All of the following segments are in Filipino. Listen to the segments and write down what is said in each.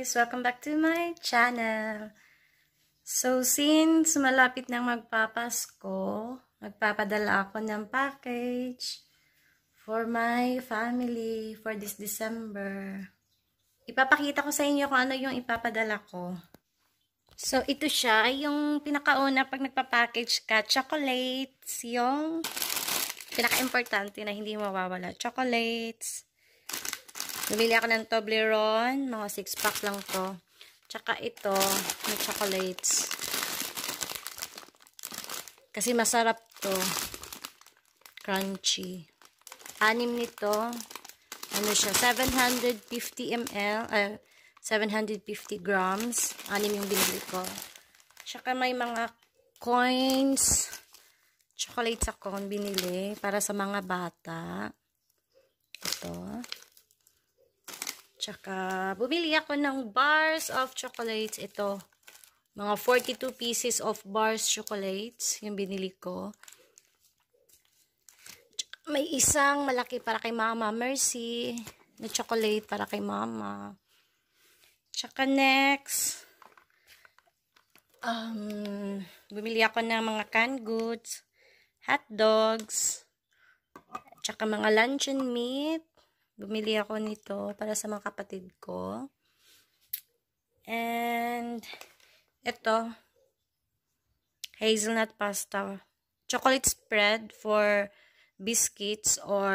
guys! Welcome back to my channel! So, since malapit ng magpapasko, magpapadala ako ng package for my family for this December. Ipapakita ko sa inyo kung ano yung ipapadala ko. So, ito siya. yung pinakauna pag nagpa-package ka, chocolates. Yung pinaka-importante na hindi mawawala. Chocolates Nabili ako ng Toblerone. Mga 6-pack lang to. Tsaka ito, may chocolates. Kasi masarap to. Crunchy. Anim nito. Ano siya? 750 ml. Uh, 750 grams. Anim yung binili ko. Tsaka may mga coins. Chocolates ako binili para sa mga bata. Ito. Tsaka, bumili ako ng bars of chocolates. Ito, mga 42 pieces of bars chocolates. Yung binili ko. may isang malaki para kay Mama Mercy na chocolate para kay Mama. Tsaka next, um, bumili ako ng mga canned goods, hot dogs, tsaka mga luncheon meat, Bumili ako nito para sa mga kapatid ko. And, ito, hazelnut pasta. Chocolate spread for biscuits or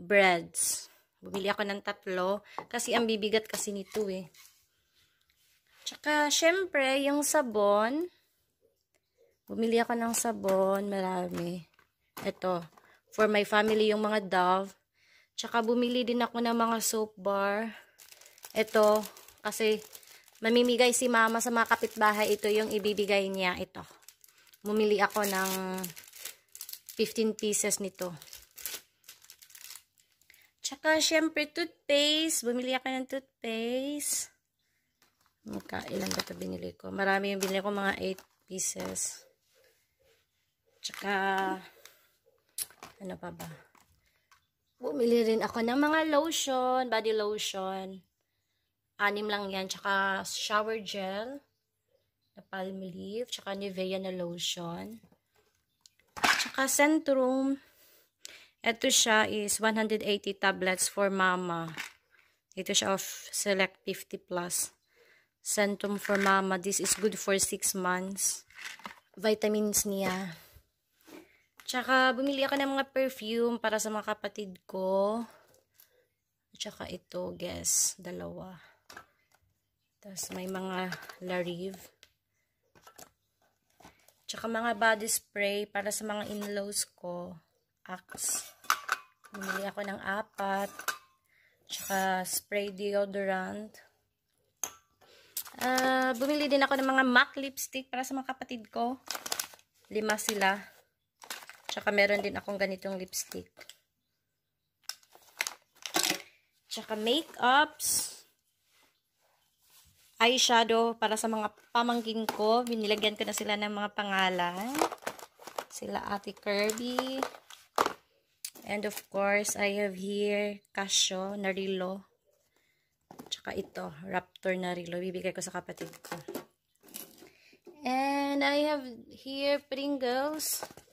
breads. Bumili ako ng tatlo kasi ang bibigat kasi nito eh. Tsaka, syempre, yung sabon, bumili ako ng sabon, marami. Ito, for my family, yung mga Dove, Tsaka bumili din ako ng mga soap bar. Ito, kasi mamimigay si mama sa mga kapitbahay. Ito yung ibibigay niya. Ito. Bumili ako ng 15 pieces nito. Tsaka, syempre, toothpaste. Bumili ako ng toothpaste. Magka, ilan ba ito binili ko? Marami yung binili ko, mga 8 pieces. Tsaka, ano pa ba? Bumili rin ako ng mga lotion, body lotion. Anim lang yan, tsaka shower gel na palm leaf, tsaka Nivea na lotion. Tsaka Centrum. Ito siya is 180 tablets for mama. Ito siya of Select 50 Plus. Centrum for mama. This is good for 6 months. Vitamins niya. Tsaka, bumili ako ng mga perfume para sa mga kapatid ko. Tsaka ito, guys, dalawa. Tapos, may mga Larive. Tsaka mga body spray para sa mga in-laws ko. Axe. Bumili ako ng apat. Tsaka spray deodorant. Uh, bumili din ako ng mga MAC lipstick para sa mga kapatid ko. Lima sila. Tsaka meron din akong ganitong lipstick. Tsaka makeups. Eyeshadow para sa mga pamangkin ko. Binilagyan ko na sila ng mga pangalan. Sila Ate Kirby. And of course, I have here Casio Narillo. Tsaka ito, Raptor Narillo. Bibigay ko sa kapatid ko. And I have here Pringles. Pringles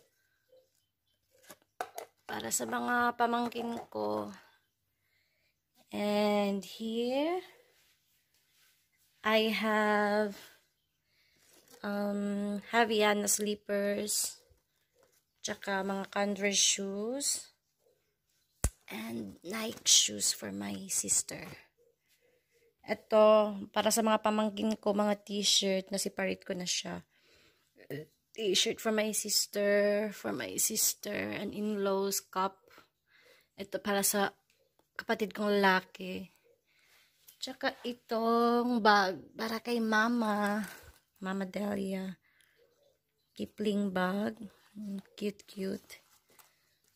para sa mga pamangkin ko. And here, I have um, Haviana slippers, tsaka mga Converse shoes, and Nike shoes for my sister. Ito, para sa mga pamangkin ko, mga t-shirt, na separate ko na siya t-shirt for my sister, for my sister, an in-laws cup. Ito pala sa kapatid kong laki. Tsaka itong bag para kay mama. Mama Delia. Kipling bag. Mm, cute, cute.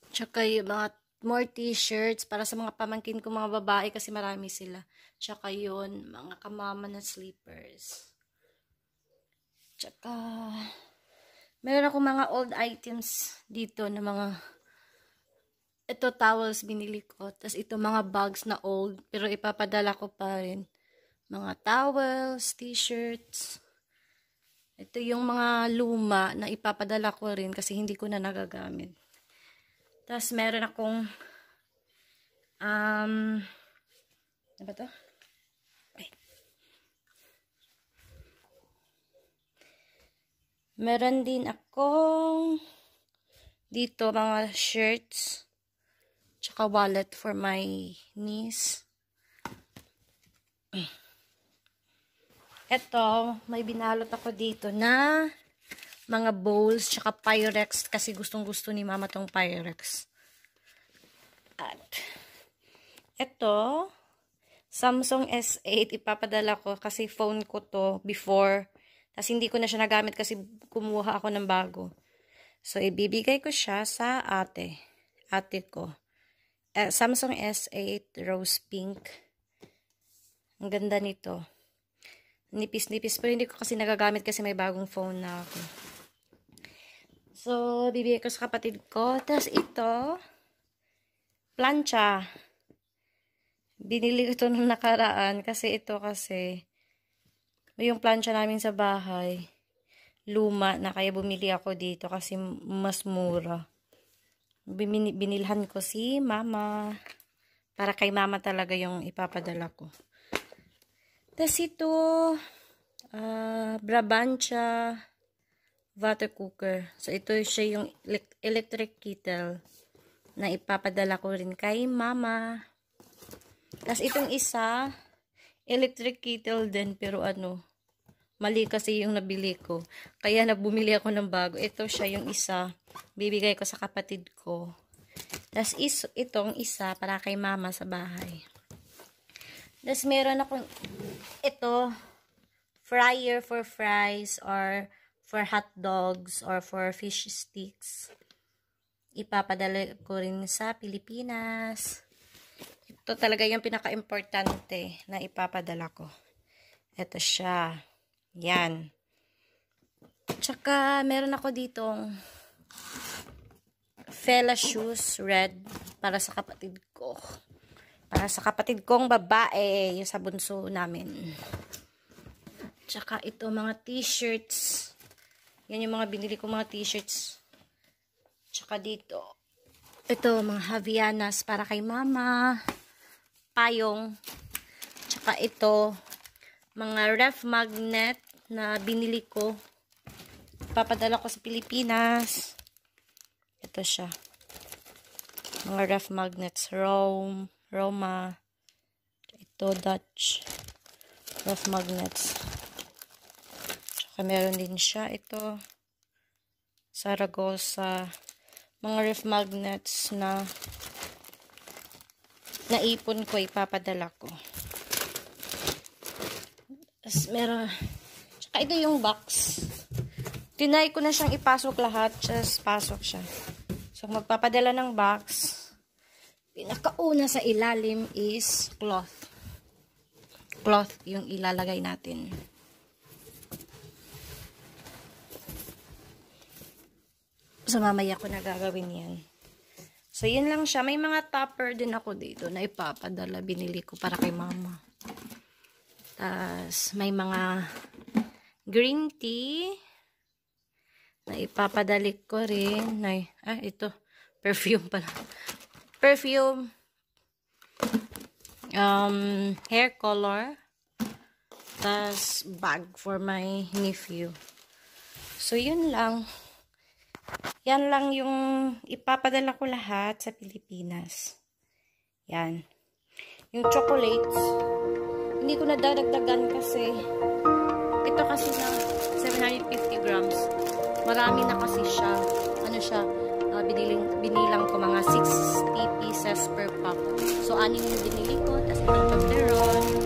Tsaka yung mga more t-shirts para sa mga pamangkin ko mga babae kasi marami sila. Tsaka yun, mga kamama na sleepers. Tsaka, Meron ako mga old items dito na mga ito towels binili ko. Tapos ito mga bags na old pero ipapadala ko pa rin. Mga towels, t-shirts. Ito yung mga luma na ipapadala ko rin kasi hindi ko na nagagamit. Tapos meron akong um, ano ba to? Meron din akong dito mga shirts tsaka wallet for my niece. Eto, may binalot ako dito na mga bowls tsaka Pyrex kasi gustong gusto ni mama tong Pyrex. At eto, Samsung S8 ipapadala ko kasi phone ko to before kasi hindi ko na siya nagamit kasi kumuha ako ng bago. So, ibibigay ko siya sa ate. Ate ko. Uh, Samsung S8 Rose Pink. Ang ganda nito. Nipis-nipis. Pero hindi ko kasi nagagamit kasi may bagong phone na ako. So, bibigay ko sa kapatid ko. Tapos ito, plancha. Binili ko ito nung nakaraan kasi ito kasi yung plancha namin sa bahay, luma na kaya bumili ako dito kasi mas mura. Binilhan ko si mama. Para kay mama talaga yung ipapadala ko. Tapos ito, oh. uh, ah, brabancha water cooker. So, ito siya yung electric kettle na ipapadala ko rin kay mama. Tapos itong isa, electric kettle din pero ano, mali kasi yung nabili ko. Kaya nabumili ako ng bago. Ito siya yung isa. Bibigay ko sa kapatid ko. Tapos is, itong isa para kay mama sa bahay. Tapos meron akong ito fryer for fries or for hot dogs or for fish sticks. Ipapadala ko rin sa Pilipinas to talaga yung pinaka-importante na ipapadala ko. Ito siya. Yan. Tsaka, meron ako ditong fella shoes red para sa kapatid ko. Para sa kapatid kong babae, yung sa bunso namin. Tsaka ito, mga t-shirts. Yan yung mga binili ko mga t-shirts. Tsaka dito, ito, mga Havianas para kay mama payong. Tsaka ito, mga ref magnet na binili ko. Papadala ko sa Pilipinas. Ito siya. Mga ref magnets. Rome, Roma. Ito, Dutch. Ref magnets. Tsaka meron din siya. Ito, Saragossa. Mga ref magnets na naipon ko, ipapadala ko. Tapos meron, tsaka ito yung box. Tinay ko na siyang ipasok lahat, just pasok siya. So, magpapadala ng box. Pinakauna sa ilalim is cloth. Cloth yung ilalagay natin. So, mamaya ko na gagawin yan. So, yun lang siya. May mga topper din ako dito na ipapadala. Binili ko para kay mama. Tapos, may mga green tea na ipapadali ko rin. Ay, ah, ito. Perfume pala. Perfume. Um, hair color. Tapos, bag for my nephew. So, yun lang. Yan lang yung ipapadala ko lahat sa Pilipinas. Yan. Yung chocolates, hindi ko na nadadagdagan kasi ito kasi na 750 grams. Marami na kasi siya. Ano siya? Uh, biniling, binilang ko mga 60 pieces per pack. So, anim yung binili ko. Tapos, ito meron.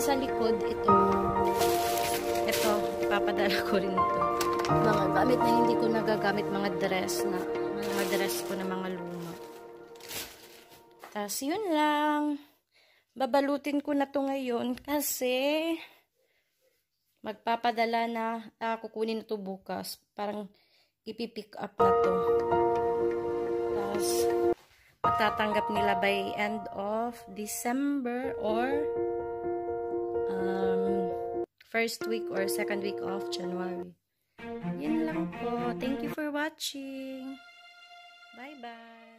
dun sa likod, ito. Ito, ipapadala ko rin ito. Mga gamit na hindi ko nagagamit, mga dress na, mga dress ko na mga luma. Tapos, yun lang. Babalutin ko na to ngayon kasi magpapadala na, ah, kukunin na to bukas. Parang ipipick up na to. Tapos, matatanggap nila by end of December or first week or second week of January. Yun lang po. Thank you for watching. Bye-bye.